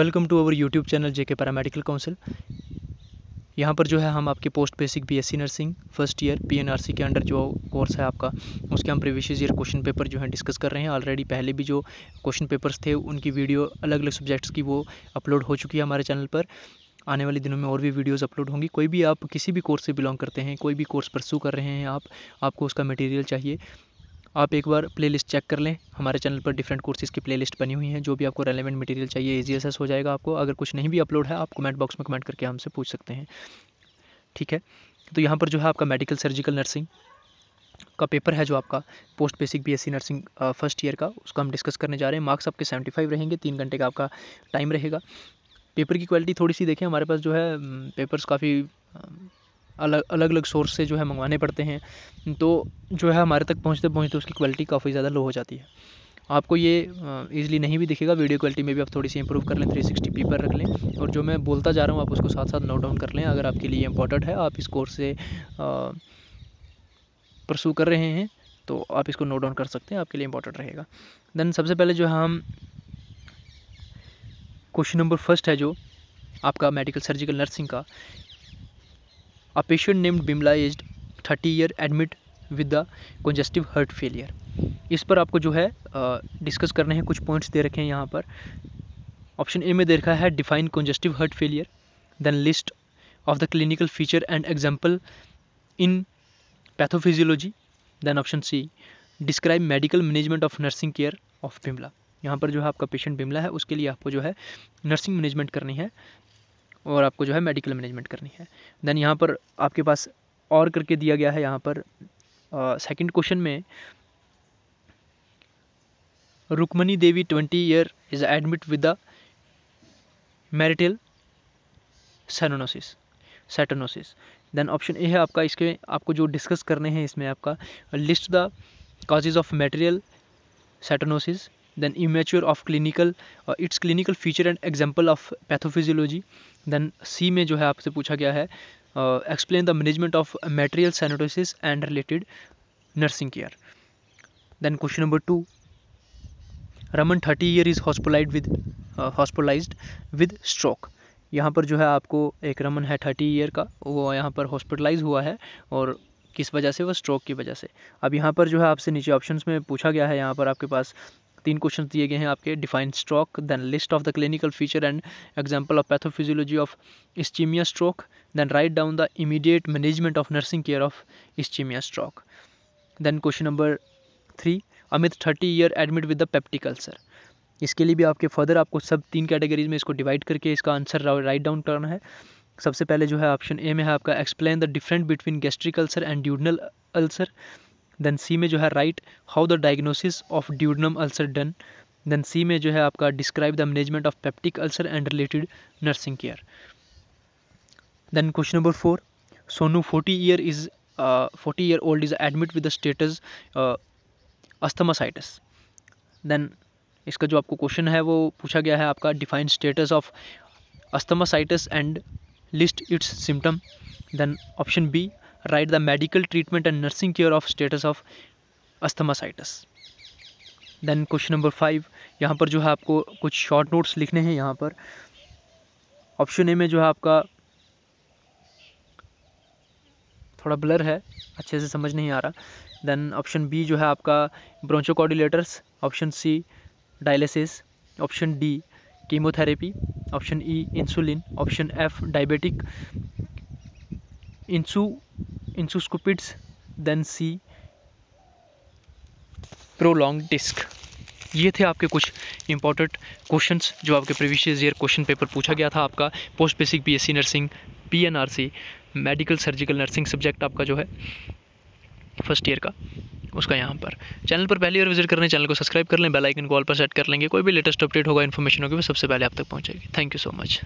Welcome to our YouTube channel JK paramedical council यहाँ पर जो है हम आपके post basic BSc nursing first year PNRC के अंडर जो कोर्स है आपका उसके हम प्रीवियस ईयर क्वेश्चन पेपर जो है डिस्कस कर रहे हैं ऑलरेडी पहले भी जो क्वेश्चन पेपर्स थे उनकी वीडियो अलग अलग सब्जेक्ट्स की वो अपलोड हो चुकी है हमारे चैनल पर आने वाले दिनों में और भी वीडियोस अपलोड होंगी कोई भी आप किसी भी कोर्स से बिलोंग करते हैं कोई भी कोर्स परसू कर रहे हैं आप आपको उसका मटेरियल चाहिए आप एक बार प्लेलिस्ट चेक कर लें हमारे चैनल पर डिफरेंट कोर्सेज़ की प्लेलिस्ट बनी हुई हैं जो भी आपको रेलिवेंट मटेरियल चाहिए ईजी एसेस हो जाएगा आपको अगर कुछ नहीं भी अपलोड है आप कमेंट बॉक्स में कमेंट करके हमसे पूछ सकते हैं ठीक है तो यहाँ पर जो है आपका मेडिकल सर्जिकल नर्सिंग का पेपर है जो आपका post basic BSc nursing first year का उसका हम डिस्कस करने जा रहे हैं मार्क्स आपके सेवेंटी फाइव रहेंगे तीन घंटे का आपका टाइम रहेगा पेपर की क्वालिटी थोड़ी सी देखें हमारे पास जो है पेपर्स काफ़ी अलग अलग अलग सोर्स से जो है मंगवाने पड़ते हैं तो जो है हमारे तक पहुँचते पहुँचते उसकी क्वालिटी काफ़ी ज़्यादा लो हो जाती है आपको ये ईजिली नहीं भी दिखेगा वीडियो क्वालिटी में भी आप थोड़ी सी इंप्रूव कर लें 360p पर रख लें और जो मैं बोलता जा रहा हूँ आप उसको साथ साथ नोट डाउन कर लें अगर आपके लिए इंपॉर्टेंट है आप इस कोर्स से परसू कर रहे हैं तो आप इसको नोट डाउन कर सकते हैं आपके लिए इंपॉर्टेंट रहेगा देन सबसे पहले जो हम क्वेश्चन नंबर फर्स्ट है जो आपका मेडिकल सर्जिकल नर्सिंग का A patient named Bimla aged 30 year admit with the congestive heart failure. इस पर आपको जो है डिस्कस करने हैं कुछ पॉइंट्स दे रखे हैं यहाँ पर ऑप्शन ए में दे रखा है define congestive heart failure then list of the clinical feature and example in pathophysiology then option C describe medical management of nursing care of Bimla यहाँ पर जो है आपका पेशेंट बिमला है उसके लिए आपको जो है नर्सिंग मैनेजमेंट करनी है और आपको जो है मेडिकल मैनेजमेंट करनी है देन यहाँ पर आपके पास और करके दिया गया है यहाँ पर सेकंड क्वेश्चन में Rukmani Devi twenty year is admit with the mitral stenosis stenosis then option A है आपका इसके आपको जो डिस्कस करने हैं इसमें आपका list the causes of mitral stenosis then immature of clinical uh, its clinical feature and example of pathophysiology then c में जो है आपसे पूछा गया है explain the management of mitral and and related nursing care then question number two Raman thirty year is hospitalised with hospitalised with stroke यहाँ पर जो है आपको एक रमन है थर्टी ईयर का वो यहाँ पर हॉस्पिटलाइज हुआ है और किस वजह से वह स्ट्रोक की वजह से अब यहाँ पर जो है आपसे नीचे ऑप्शंस में पूछा गया है यहाँ पर आपके पास तीन क्वेश्चन दिए गए हैं आपके define stroke then list of the clinical feature and example of pathophysiology of ischaemia stroke then write down the immediate management of nursing care of ischaemia stroke then question number three Amit thirty year admit with the peptic ulcer इसके लिए भी आपके further आपको सब तीन categories में इसको divide करके इसका आंसर राइट डाउन करना है सबसे पहले जो है ऑप्शन ए में है आपका explain the different between gastric ulcer and duodenal ulcer then C में जो है write how the diagnosis of duodenum ulcer done then C में जो है आपका describe the management of peptic ulcer and related nursing care then question number four Sonu forty year is forty year old is admit with the status asthmaticus then इसका जो आपको question है वो पूछा गया है आपका define status of asthmaticus and list its symptom then option B write the medical treatment and nursing care of status of asthmaticus then question number five यहाँ पर जो है आपको कुछ शॉर्ट नोट्स लिखने हैं यहाँ पर ऑप्शन ए में जो है आपका थोड़ा ब्लर है अच्छे से समझ नहीं आ रहा देन ऑप्शन बी जो है आपका bronchodilators option C dialysis option D chemotherapy option E insulin option F diabetic इंसू into then C prolong disc ये थे आपके कुछ इंपॉर्टेंट क्वेश्चंस जो आपके प्रीवियस ईयर क्वेश्चन पेपर पूछा गया था आपका post basic BSc nursing PNRC medical surgical nursing subject आपका जो है फर्स्ट ईयर का उसका यहाँ पर चैनल पर पहली बार विजिट करने चैनल को सब्सक्राइब कर लें बेल आइकन को ऑल पर सेट कर लेंगे कोई भी लेटेस्ट अपडेट होगा इन्फॉर्मेशन होगी वो सबसे पहले आप तक पहुँचेगी थैंक यू सो मच